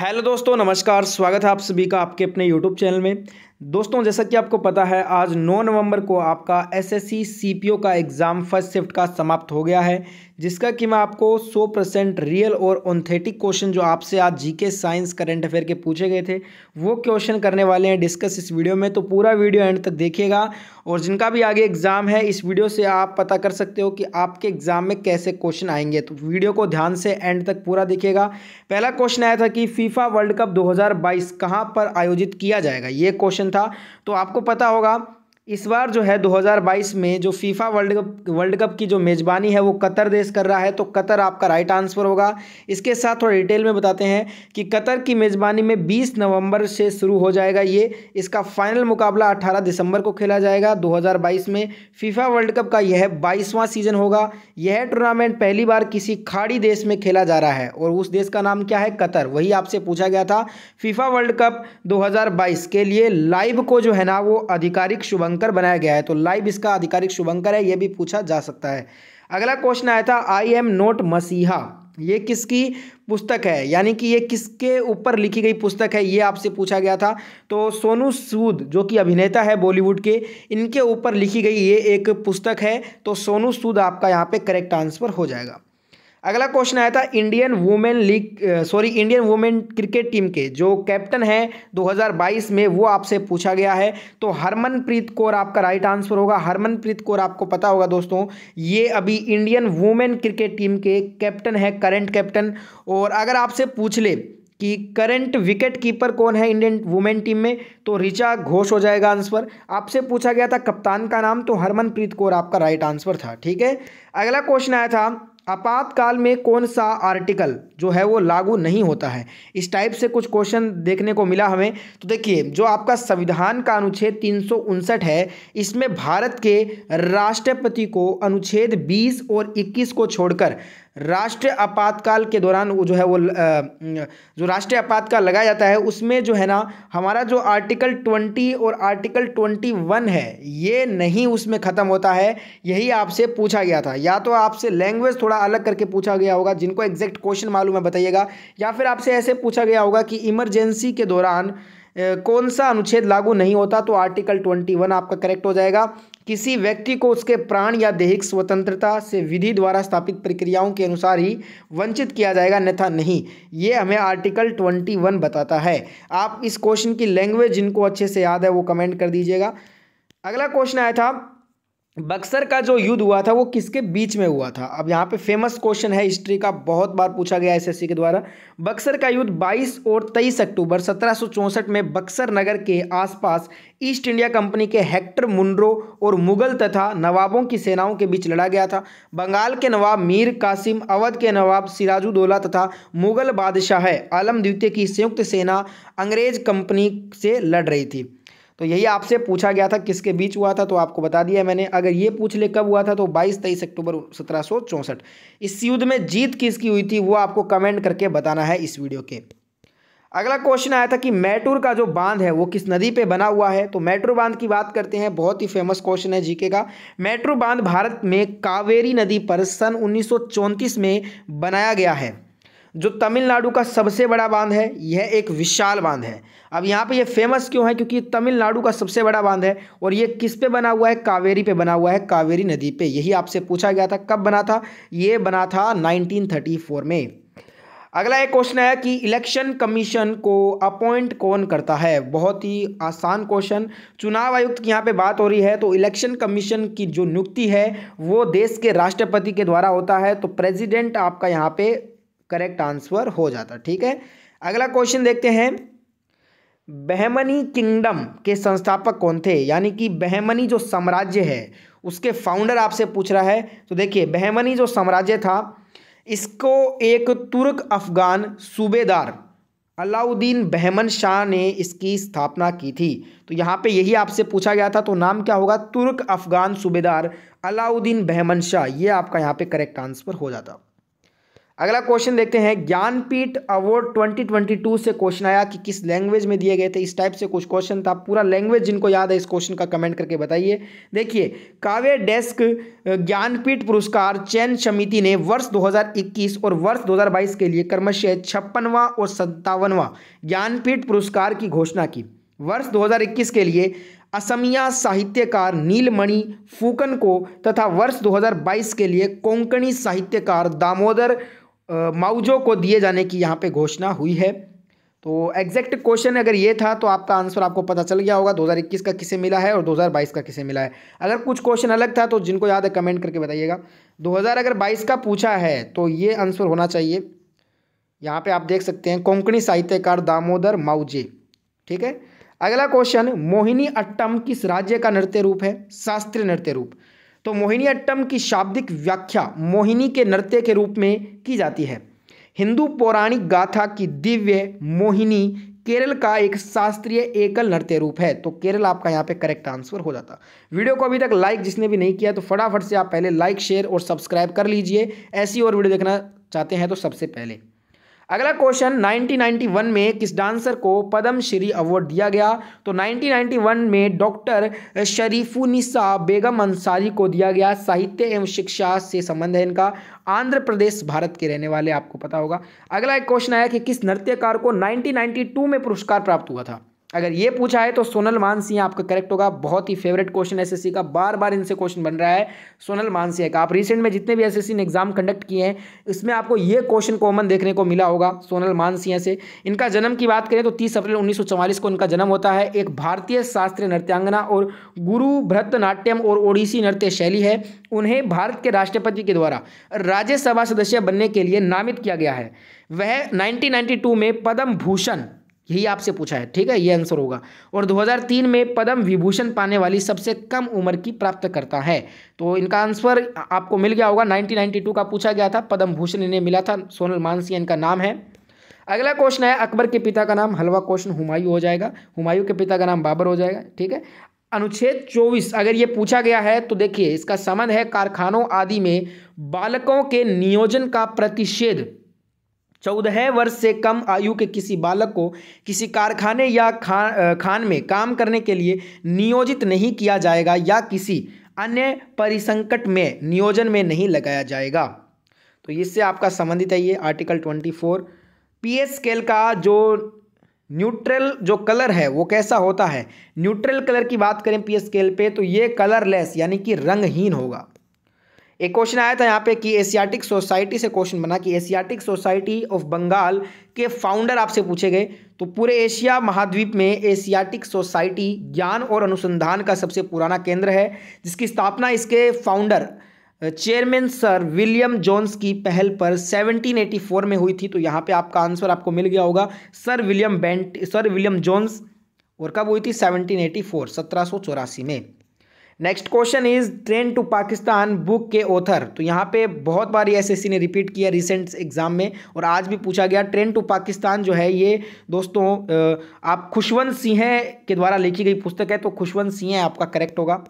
hello दोस्तों नमस्कार स्वागत है आप सभी का आपके अपने यूट्यूब चैनल में दोस्तों जैसा कि आपको पता है आज 9 नवंबर को आपका एसएससी सीपीओ का एग्ज़ाम फर्स्ट शिफ्ट का समाप्त हो गया है जिसका कि मैं आपको 100 परसेंट रियल और ऑन्थेटिक क्वेश्चन जो आपसे आज जीके साइंस करंट अफेयर के पूछे गए थे वो क्वेश्चन करने वाले हैं डिस्कस इस वीडियो में तो पूरा वीडियो एंड तक देखिएगा और जिनका भी आगे एग्ज़ाम है इस वीडियो से आप पता कर सकते हो कि आपके एग्ज़ाम में कैसे क्वेश्चन आएंगे तो वीडियो को ध्यान से एंड तक पूरा देखिएगा पहला क्वेश्चन आया था कि फीफा वर्ल्ड कप दो हज़ार पर आयोजित किया जाएगा ये क्वेश्चन क्वेश्चन था तो आपको पता होगा इस बार जो है 2022 में जो FIFA World Cup World Cup की जो मेज़बानी है वो कतर देश कर रहा है तो कतर आपका राइट आंसर होगा इसके साथ थोड़ा डिटेल में बताते हैं कि कतर की मेज़बानी में 20 नवंबर से शुरू हो जाएगा ये इसका फाइनल मुकाबला 18 दिसंबर को खेला जाएगा 2022 में फीफा वर्ल्ड कप का यह बाईसवां सीज़न होगा यह टूर्नामेंट पहली बार किसी खाड़ी देश में खेला जा रहा है और उस देश का नाम क्या है कतर वही आपसे पूछा गया था फीफा वर्ल्ड कप दो के लिए लाइव को जो है ना वो आधिकारिक शुभंग शुभंकर बनाया गया है तो लाइव इसका आधिकारिक शुभंकर है यह भी पूछा जा सकता है अगला क्वेश्चन आया था आई एम नोट मसीहा ये किसकी पुस्तक है यानी कि ये किसके ऊपर लिखी गई पुस्तक है ये आपसे पूछा गया था तो सोनू सूद जो कि अभिनेता है बॉलीवुड के इनके ऊपर लिखी गई ये एक पुस्तक है तो सोनू सूद आपका यहाँ पे करेक्ट आंसर हो जाएगा अगला क्वेश्चन आया था Indian women league sorry Indian women cricket team के जो कैप्टन है 2022 में वो आपसे पूछा गया है तो हरमनप्रीत कौर आपका राइट आंसर होगा हरमनप्रीत कौर आपको पता होगा दोस्तों ये अभी इंडियन वुमेन क्रिकेट टीम के कैप्टन है करंट कैप्टन और अगर आपसे पूछ ले कि करंट विकेट कीपर कौन है इंडियन वुमेन टीम में तो ऋचा घोष हो जाएगा आंसर आपसे पूछा गया था कप्तान का नाम तो हरमनप्रीत कौर आपका राइट आंसर था ठीक है अगला क्वेश्चन आया था आपातकाल में कौन सा आर्टिकल जो है वो लागू नहीं होता है इस टाइप से कुछ क्वेश्चन देखने को मिला हमें तो देखिए जो आपका संविधान का अनुच्छेद तीन है इसमें भारत के राष्ट्रपति को अनुच्छेद 20 और 21 को छोड़कर राष्ट्रीय आपातकाल के दौरान वो जो है वो जो राष्ट्रीय आपातकाल लगाया जाता है उसमें जो है ना हमारा जो आर्टिकल ट्वेंटी और आर्टिकल ट्वेंटी वन है ये नहीं उसमें ख़त्म होता है यही आपसे पूछा गया था या तो आपसे लैंग्वेज थोड़ा अलग करके पूछा गया होगा जिनको एग्जैक्ट क्वेश्चन मालूम है बताइएगा या फिर आपसे ऐसे पूछा गया होगा कि इमरजेंसी के दौरान कौन सा अनुच्छेद लागू नहीं होता तो आर्टिकल ट्वेंटी वन आपका करेक्ट हो जाएगा किसी व्यक्ति को उसके प्राण या दैहिक स्वतंत्रता से विधि द्वारा स्थापित प्रक्रियाओं के अनुसार ही वंचित किया जाएगा अन्यथा नहीं ये हमें आर्टिकल ट्वेंटी वन बताता है आप इस क्वेश्चन की लैंग्वेज जिनको अच्छे से याद है वो कमेंट कर दीजिएगा अगला क्वेश्चन आया था बक्सर का जो युद्ध हुआ था वो किसके बीच में हुआ था अब यहाँ पे फेमस क्वेश्चन है हिस्ट्री का बहुत बार पूछा गया एसएससी के द्वारा बक्सर का युद्ध 22 और 23 अक्टूबर सत्रह में बक्सर नगर के आसपास ईस्ट इंडिया कंपनी के हेक्टर मुंड्रो और मुगल तथा नवाबों की सेनाओं के बीच लड़ा गया था बंगाल के नवाब मीर कासिम अवध के नवाब सिराजुद्दौला तथा मुगल बादशाह आलम द्वितीय की संयुक्त सेना अंग्रेज कंपनी से लड़ रही थी तो यही आपसे पूछा गया था किसके बीच हुआ था तो आपको बता दिया मैंने अगर ये पूछ ले कब हुआ था तो बाईस तेईस अक्टूबर सत्रह इस युद्ध में जीत किसकी हुई थी वो आपको कमेंट करके बताना है इस वीडियो के अगला क्वेश्चन आया था कि मैटूर का जो बांध है वो किस नदी पे बना हुआ है तो मैटूर बांध की बात करते हैं बहुत ही फेमस क्वेश्चन है जीके का मैटूर बांध भारत में कावेरी नदी पर सन उन्नीस में बनाया गया है जो तमिलनाडु का सबसे बड़ा बांध है यह एक विशाल बांध है अब यहाँ पे यह फेमस क्यों है क्योंकि तमिलनाडु का सबसे बड़ा बांध है और ये किस पे बना हुआ है कावेरी पे बना हुआ है कावेरी नदी पे यही आपसे पूछा गया था कब बना था ये बना था 1934 में अगला एक क्वेश्चन है कि इलेक्शन कमीशन को अपॉइंट कौन करता है बहुत ही आसान क्वेश्चन चुनाव आयुक्त की यहाँ पे बात हो रही है तो इलेक्शन कमीशन की जो नियुक्ति है वो देश के राष्ट्रपति के द्वारा होता है तो प्रेसिडेंट आपका यहाँ पे करेक्ट आंसर हो जाता ठीक है अगला क्वेश्चन देखते हैं बहमनी किंगडम के संस्थापक कौन थे यानी कि बहमनी जो साम्राज्य है उसके फाउंडर आपसे पूछ रहा है तो देखिए बहमनी जो साम्राज्य था इसको एक तुर्क अफगान सूबेदार अलाउद्दीन बहमन शाह ने इसकी स्थापना की थी तो यहाँ पे यही आपसे पूछा गया था तो नाम क्या होगा तुर्क अफगान सूबेदार अलाउद्दीन बहमन शाह ये आपका यहाँ पे करेक्ट आंसर हो जाता अगला क्वेश्चन देखते हैं ज्ञानपीठ अवार्ड 2022 से क्वेश्चन आया कि किस लैंग्वेज में दिए गए थे इस टाइप से कुछ क्वेश्चन था पूरा लैंग्वेज जिनको याद है इस क्वेश्चन का कमेंट करके बताइए देखिए काव्य डेस्क ज्ञानपीठ पुरस्कार चयन समिति ने वर्ष 2021 और वर्ष 2022 के लिए कर्मश छप्पनवा और सत्तावनवा ज्ञानपीठ पुरस्कार की घोषणा की वर्ष दो के लिए असमिया साहित्यकार नीलमणि फूकन को तथा वर्ष 2022 के लिए कोंकणी साहित्यकार दामोदर माउजों को दिए जाने की यहाँ पे घोषणा हुई है तो एग्जैक्ट क्वेश्चन अगर ये था तो आपका आंसर आपको पता चल गया होगा 2021 का किसे मिला है और 2022 का किसे मिला है अगर कुछ क्वेश्चन अलग था तो जिनको याद है कमेंट करके बताइएगा 2000 अगर 22 का पूछा है तो ये आंसर होना चाहिए यहाँ पे आप देख सकते हैं कोंकणी साहित्यकार दामोदर माउजे ठीक है अगला क्वेश्चन मोहिनी अट्टम किस राज्य का नृत्य रूप है शास्त्रीय नृत्य रूप तो मोहिनीअट्टम की शाब्दिक व्याख्या मोहिनी के नृत्य के रूप में की जाती है हिंदू पौराणिक गाथा की दिव्य मोहिनी केरल का एक शास्त्रीय एकल नृत्य रूप है तो केरल आपका यहाँ पे करेक्ट आंसर हो जाता वीडियो को अभी तक लाइक जिसने भी नहीं किया तो फटाफट से आप पहले लाइक शेयर और सब्सक्राइब कर लीजिए ऐसी और वीडियो देखना चाहते हैं तो सबसे पहले अगला क्वेश्चन 1991 में किस डांसर को पद्मश्री अवार्ड दिया गया तो 1991 में डॉक्टर शरीफुनिसा बेगम अंसारी को दिया गया साहित्य एवं शिक्षा से संबंध है इनका आंध्र प्रदेश भारत के रहने वाले आपको पता होगा अगला एक क्वेश्चन आया कि किस नृत्यकार को 1992 में पुरस्कार प्राप्त हुआ था अगर ये पूछा है तो सोनल मानसिंह आपका करेक्ट होगा बहुत ही फेवरेट क्वेश्चन एसएससी का बार बार इनसे क्वेश्चन बन रहा है सोनल मानसिंह का आप रिसेंट में जितने भी एसएससी ने एग्जाम कंडक्ट किए हैं इसमें आपको ये क्वेश्चन कॉमन देखने को मिला होगा सोनल मानसिंह से इनका जन्म की बात करें तो तीस अप्रैल उन्नीस को इनका जन्म होता है एक भारतीय शास्त्रीय नृत्यांगना और गुरु भरतनाट्यम और ओडिसी नृत्य शैली है उन्हें भारत के राष्ट्रपति के द्वारा राज्यसभा सदस्य बनने के लिए नामित किया गया है वह 1992 में पद्म भूषण यही आपसे पूछा है ठीक है ये आंसर होगा और 2003 में पद्म विभूषण पाने वाली सबसे कम उम्र की प्राप्त करता है तो इनका आंसर आपको मिल गया होगा 1992 का पूछा गया था पद्म भूषण इन्हें मिला था सोनल मानसिंह इनका नाम है अगला क्वेश्चन है अकबर के पिता का नाम हलवा क्वेश्चन हुमायूं हो जाएगा हुमायूं के पिता का नाम बाबर हो जाएगा ठीक है अनुच्छेद चौबीस अगर ये पूछा गया है तो देखिए इसका संबंध है कारखानों आदि में बालकों के नियोजन का प्रतिषेध चौदह वर्ष से कम आयु के किसी बालक को किसी कारखाने या खान खान में काम करने के लिए नियोजित नहीं किया जाएगा या किसी अन्य परिसंकट में नियोजन में नहीं लगाया जाएगा तो इससे आपका संबंधित है ये article twenty four P scale का जो न्यूट्रल जो कलर है वो कैसा होता है न्यूट्रल कलर की बात करें पी स्केल पे तो ये कलरलेस यानी कि रंगहीन होगा एक क्वेश्चन आया था यहाँ पे कि एशियाटिक सोसाइटी से क्वेश्चन बना कि एशियाटिक सोसाइटी ऑफ बंगाल के फाउंडर आपसे पूछे गए तो पूरे एशिया महाद्वीप में एशियाटिक सोसाइटी ज्ञान और अनुसंधान का सबसे पुराना केंद्र है जिसकी स्थापना इसके founder chairman sir William Jones की पहल पर 1784 में हुई थी तो यहाँ पे आपका आंसर आपको मिल गया होगा sir William Bent sir William Jones और कब हुई थी 1784 सत्रह में next question is Train to Pakistan book के ऑथर तो यहाँ पे बहुत बार ये एस ने रिपीट किया रिसेंट एग्जाम में और आज भी पूछा गया ट्रेन टू पाकिस्तान जो है ये दोस्तों आप खुशवंत सिंह के द्वारा लिखी गई पुस्तक है तो खुशवंत सिंह आपका करेक्ट होगा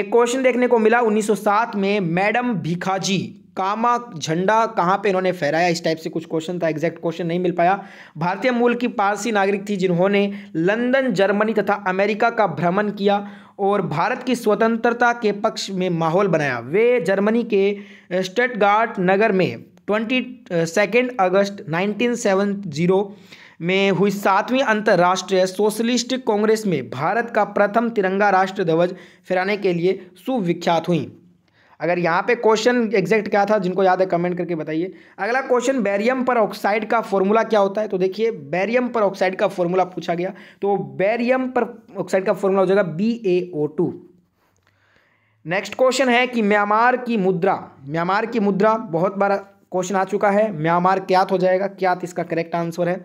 एक क्वेश्चन देखने को मिला 1907 में मैडम भिखाजी कामा झंडा कहाँ पे इन्होंने फहराया इस टाइप से कुछ क्वेश्चन था एग्जैक्ट क्वेश्चन नहीं मिल पाया भारतीय मूल की पारसी नागरिक थी जिन्होंने लंदन जर्मनी तथा अमेरिका का भ्रमण किया और भारत की स्वतंत्रता के पक्ष में माहौल बनाया वे जर्मनी के स्टटगार्ट नगर में twenty second August nineteen seven zero में हुई सातवीं अंतर्राष्ट्रीय सोशलिस्ट कांग्रेस में भारत का प्रथम तिरंगा राष्ट्र ध्वज फहराने के लिए सुविख्यात हुई अगर यहाँ पे क्वेश्चन एग्जैक्ट क्या था जिनको याद है कमेंट करके बताइए अगला क्वेश्चन बैरियम पर ऑक्साइड का फॉर्मूला क्या होता है तो देखिए बैरियम पर ऑक्साइड का फॉर्मूला पूछा गया तो बैरियम पर ऑक्साइड का फॉर्मूला हो जाएगा B A O two next question है कि म्यांमार की मुद्रा म्यांमार की मुद्रा बहुत बार क्वेश्चन आ चुका है म्यांमार क्या हो जाएगा क्या इसका करेक्ट आंसर है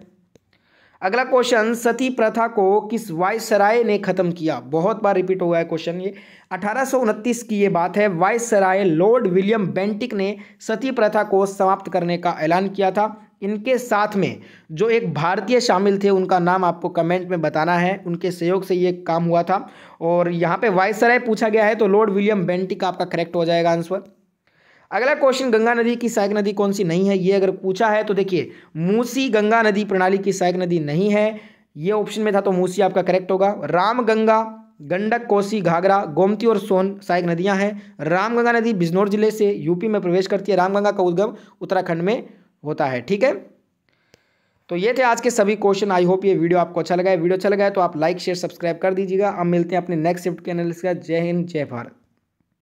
अगला क्वेश्चन सती प्रथा को किस वायसराय ने ख़त्म किया बहुत बार रिपीट हुआ है क्वेश्चन ये अठारह की ये बात है वायसराय लॉर्ड विलियम बेंटिक ने सती प्रथा को समाप्त करने का ऐलान किया था इनके साथ में जो एक भारतीय शामिल थे उनका नाम आपको कमेंट में बताना है उनके सहयोग से ये काम हुआ था और यहाँ पे वायसराय पूछा गया है तो लॉर्ड विलियम बेंटिक आपका करेक्ट हो जाएगा आंसर अगला क्वेश्चन गंगा नदी की सहायक नदी कौन सी नहीं है ये अगर पूछा है तो देखिए मूसी गंगा नदी प्रणाली की सहायक नदी नहीं है ये ऑप्शन में था तो मूसी आपका करेक्ट होगा राम गंगा गंडक कोसी घाघरा गोमती और सोन सहायक नदियां हैं रामगंगा नदी बिजनौर जिले से यूपी में प्रवेश करती है रामगंगा का उद्गम उत्तराखंड में होता है ठीक है तो ये थे आज के सभी क्वेश्चन आई होप ये वीडियो आपको अच्छा लगा है वीडियो अच्छा लगा है तो आप लाइक शेयर सब्सक्राइब कर दीजिएगा अब मिलते हैं अपने नेक्स्ट शिफ्ट के एनालिस का जय हिंद जय भारत